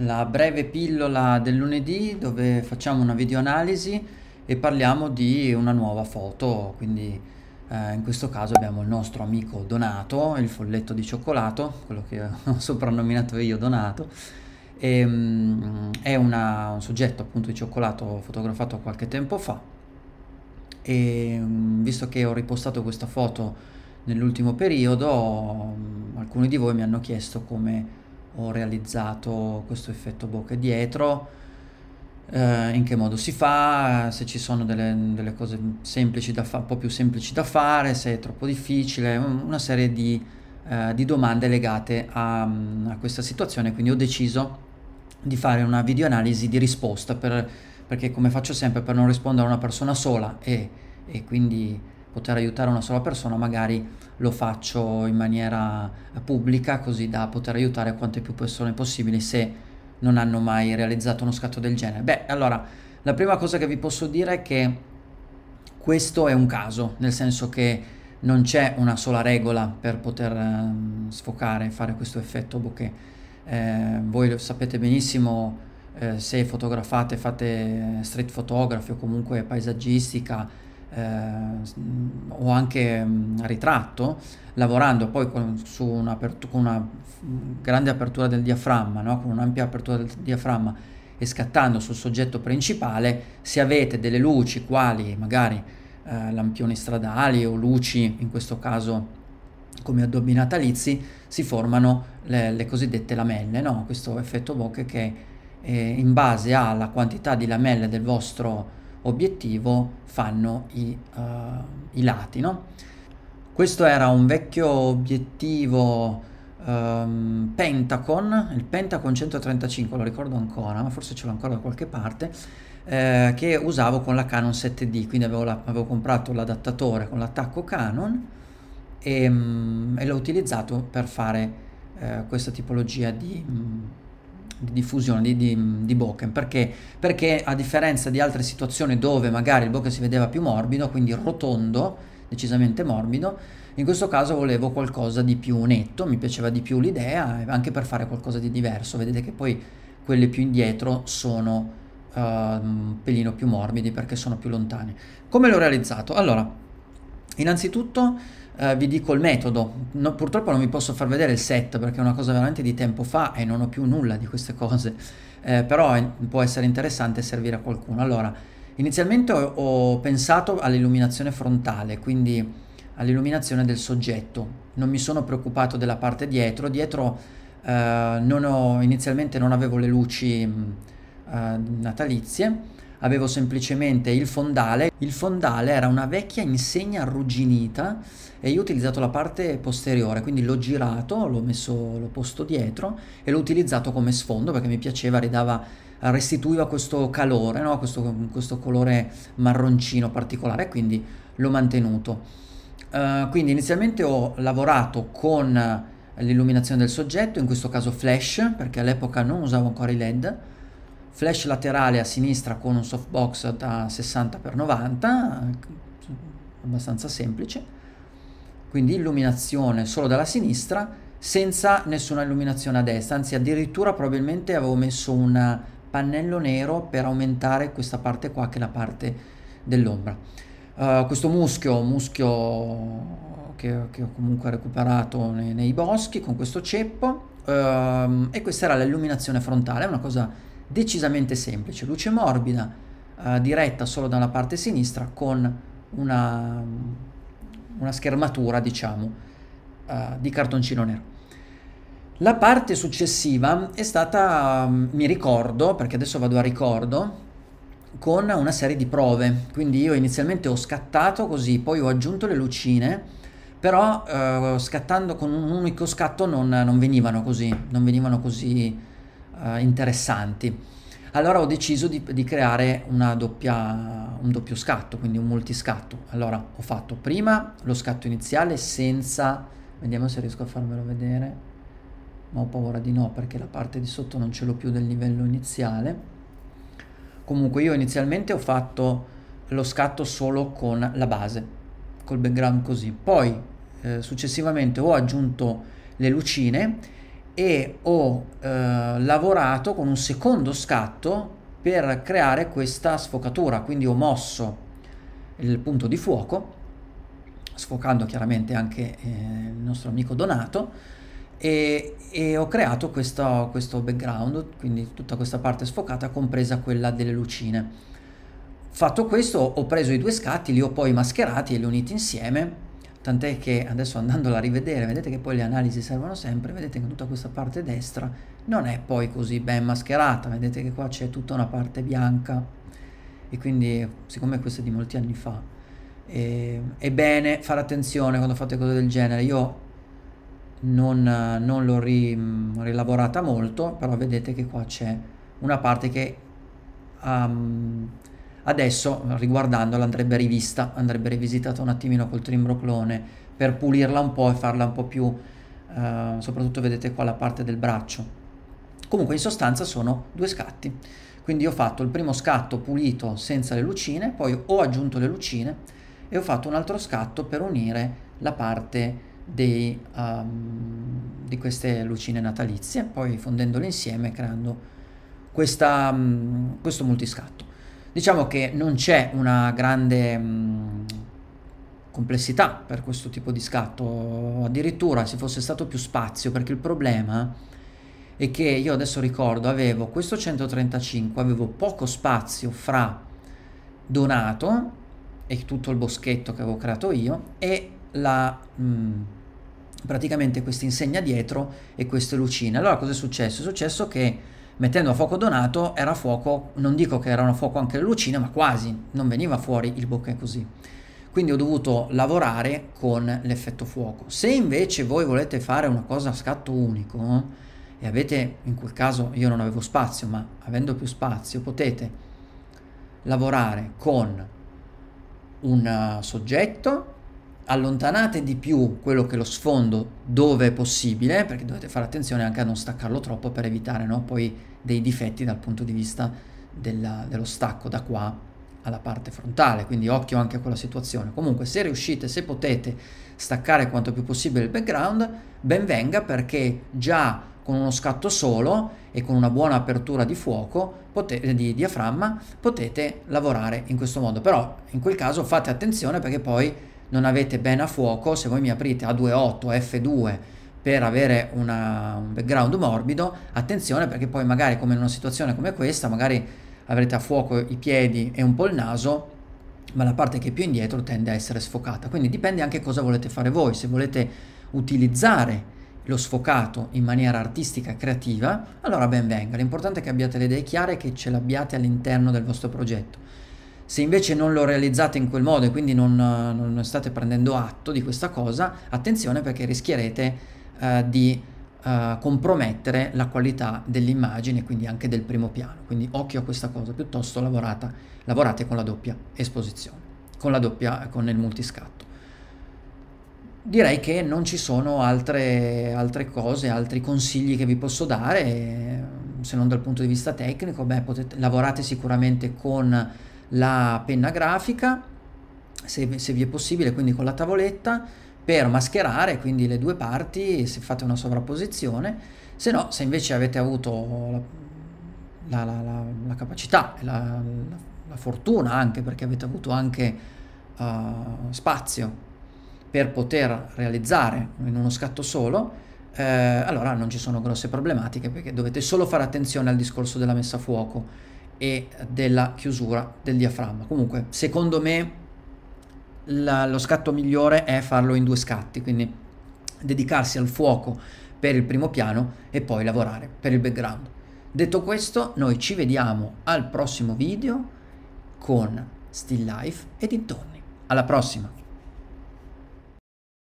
la breve pillola del lunedì dove facciamo una videoanalisi e parliamo di una nuova foto, quindi eh, in questo caso abbiamo il nostro amico Donato, il folletto di cioccolato, quello che ho soprannominato io Donato, e, mm, è una, un soggetto appunto di cioccolato fotografato qualche tempo fa e ehm, visto che ho ripostato questa foto nell'ultimo periodo, mm, alcuni di voi mi hanno chiesto come ho realizzato questo effetto bokeh dietro, eh, in che modo si fa, se ci sono delle, delle cose semplici da fare, un po' più semplici da fare, se è troppo difficile, una serie di, eh, di domande legate a, mm, a, questa situazione, quindi ho deciso di fare una videoanalisi di risposta per, perché come faccio sempre per non rispondere a una persona sola e, e quindi poter aiutare una sola persona, magari lo faccio in maniera eh, pubblica così da poter aiutare quante più persone possibili se non hanno mai realizzato uno scatto del genere. Beh, allora, la prima cosa che vi posso dire è che questo è un caso, nel senso che non c'è una sola regola per poter ehm, sfocare, fare questo effetto bokeh. Eh, voi lo sapete benissimo eh, se fotografate, fate street photography o comunque paesaggistica, eh, o anche mh, mm, ritratto, lavorando poi con, una, con una grande apertura del diaframma, no? con un'ampia apertura del diaframma e scattando sul soggetto principale, se avete delle luci quali magari eh, lampioni stradali o luci, in questo caso come addobbi natalizi, si formano le, le cosiddette lamelle, no? questo effetto bokeh che eh, in base alla quantità di lamelle del vostro obiettivo fanno i, uh, i lati. No? Questo era un vecchio obiettivo um, ehm, Pentacon, il Pentacon 135, lo ricordo ancora, ma forse ce l'ho ancora da qualche parte, eh, che usavo con la Canon 7D, quindi avevo, la, avevo comprato l'adattatore con l'attacco Canon e, um, e l'ho utilizzato per fare eh, questa tipologia di... Um, di diffusione di, di, di Boken perché? perché a differenza di altre situazioni dove magari il Boken si vedeva più morbido quindi rotondo decisamente morbido in questo caso volevo qualcosa di più netto mi piaceva di più l'idea anche per fare qualcosa di diverso vedete che poi quelle più indietro sono uh, un pelino più morbidi perché sono più lontane come l'ho realizzato allora Innanzitutto Uh, vi dico il metodo. No, purtroppo non vi posso far vedere il set perché è una cosa veramente di tempo fa e non ho più nulla di queste cose, eh, però è, eh, può essere interessante servire a qualcuno. Allora, inizialmente ho, ho pensato all'illuminazione frontale, quindi all'illuminazione del soggetto. Non mi sono preoccupato della parte dietro, dietro uh, non ho, inizialmente non avevo le luci uh, natalizie avevo semplicemente il fondale. Il fondale era una vecchia insegna arrugginita e io ho utilizzato la parte posteriore, quindi l'ho girato, l'ho messo, l'ho posto dietro e l'ho utilizzato come sfondo perché mi piaceva, ridava, restituiva questo calore, no? questo, questo colore marroncino particolare, quindi l'ho mantenuto. Uh, quindi inizialmente ho lavorato con l'illuminazione del soggetto, in questo caso flash, perché all'epoca non usavo ancora i LED, flash laterale a sinistra con un softbox da 60x90, abbastanza semplice, quindi illuminazione solo dalla sinistra, senza nessuna illuminazione a destra, anzi addirittura probabilmente avevo messo un pannello nero per aumentare questa parte qua che è la parte dell'ombra. Uh, questo muschio, muschio che, che, ho comunque recuperato nei, nei boschi con questo ceppo uh, e questa era l'illuminazione frontale, una cosa decisamente semplice, luce morbida, eh, diretta solo dalla parte sinistra con una, una schermatura, diciamo, eh, di cartoncino nero. La parte successiva è stata, mm, mi ricordo, perché adesso vado a ricordo, con una serie di prove. Quindi io inizialmente ho scattato così, poi ho aggiunto le lucine, però eh, scattando con un unico scatto non, non venivano così, non venivano così eh, interessanti. Allora ho deciso di, di creare doppia, un doppio scatto, quindi un multiscatto. Allora ho fatto prima lo scatto iniziale senza... Vediamo se riesco a farmelo vedere. Ma ho paura di no perché la parte di sotto non ce l'ho più del livello iniziale. Comunque io inizialmente ho fatto lo scatto solo con la base, col background così. Poi eh, successivamente ho aggiunto le lucine e ho eh, lavorato con un secondo scatto per creare questa sfocatura, quindi ho mosso il punto di fuoco, sfocando chiaramente anche eh, il nostro amico Donato, e, e ho creato questo, questo background, quindi tutta questa parte sfocata, compresa quella delle lucine. Fatto questo, ho preso i due scatti, li ho poi mascherati e li ho uniti insieme tant'è che adesso andandola a rivedere vedete che poi le analisi servono sempre, vedete che tutta questa parte destra non è poi così ben mascherata, vedete che qua c'è tutta una parte bianca e quindi siccome questa è di molti anni fa eh, è bene fare attenzione quando fate cose del genere, io non, non l'ho ri, rilavorata molto però vedete che qua c'è una parte che um, Adesso, riguardandola, andrebbe rivista, andrebbe rivisitata un attimino col trimbroclone per pulirla un po' e farla un po' più, eh, soprattutto vedete qua la parte del braccio. Comunque in sostanza sono due scatti. Quindi ho fatto il primo scatto pulito senza le lucine, poi ho aggiunto le lucine e ho fatto un altro scatto per unire la parte dei, um, di queste lucine natalizie, poi fondendole insieme creando questa, um, questo multiscatto. Diciamo che non c'è una grande mm, complessità per questo tipo di scatto, addirittura se fosse stato più spazio, perché il problema è che io adesso ricordo avevo questo 135, avevo poco spazio fra donato e tutto il boschetto che avevo creato io e la... Mh, mm, praticamente questa insegna dietro e queste lucine allora cosa è successo? è successo che mettendo a fuoco donato era fuoco, non dico che erano a fuoco anche le lucine, ma quasi, non veniva fuori il bokeh così. Quindi ho dovuto lavorare con l'effetto fuoco. Se invece voi volete fare una cosa a scatto unico eh, e avete, in quel caso io non avevo spazio, ma avendo più spazio potete lavorare con un eh, soggetto allontanate di più quello che è lo sfondo dove è possibile, perché dovete fare attenzione anche a non staccarlo troppo per evitare no, poi dei difetti dal punto di vista della, dello stacco da qua alla parte frontale, quindi occhio anche a quella situazione. Comunque se riuscite, se potete staccare quanto più possibile il background, ben venga perché già con uno scatto solo e con una buona apertura di fuoco, potete, eh, di diaframma, potete lavorare in questo modo. Però in quel caso fate attenzione perché poi non avete bene a fuoco, se voi mi aprite A28, F2 per avere una, un background morbido, attenzione perché poi magari come in una situazione come questa, magari avrete a fuoco i piedi e un po' il naso, ma la parte che è più indietro tende a essere sfocata. Quindi dipende anche cosa volete fare voi, se volete utilizzare lo sfocato in maniera artistica e creativa, allora ben venga. L'importante è che abbiate le idee chiare e che ce l'abbiate all'interno del vostro progetto. Se invece non lo realizzate in quel modo e quindi non, non state prendendo atto di questa cosa, attenzione perché rischierete eh, di eh, compromettere la qualità dell'immagine, quindi anche del primo piano. Quindi occhio a questa cosa, piuttosto lavorata, lavorate con la doppia esposizione, con la doppia, con il multiscatto. Direi che non ci sono altre, altre cose, altri consigli che vi posso dare, se non dal punto di vista tecnico, beh, potete, lavorate sicuramente con la penna grafica, se, se vi è possibile, quindi con la tavoletta, per mascherare quindi le due parti se fate una sovrapposizione, se no, se invece avete avuto la, la, la, la capacità, la, la fortuna anche, perché avete avuto anche uh, spazio per poter realizzare in uno scatto solo, eh, allora non ci sono grosse problematiche perché dovete solo fare attenzione al discorso della messa a fuoco e della chiusura del diaframma. Comunque, secondo me la, lo scatto migliore è farlo in due scatti, quindi dedicarsi al fuoco per il primo piano e poi lavorare per il background. Detto questo, noi ci vediamo al prossimo video con Still Life e dintorni. Alla prossima!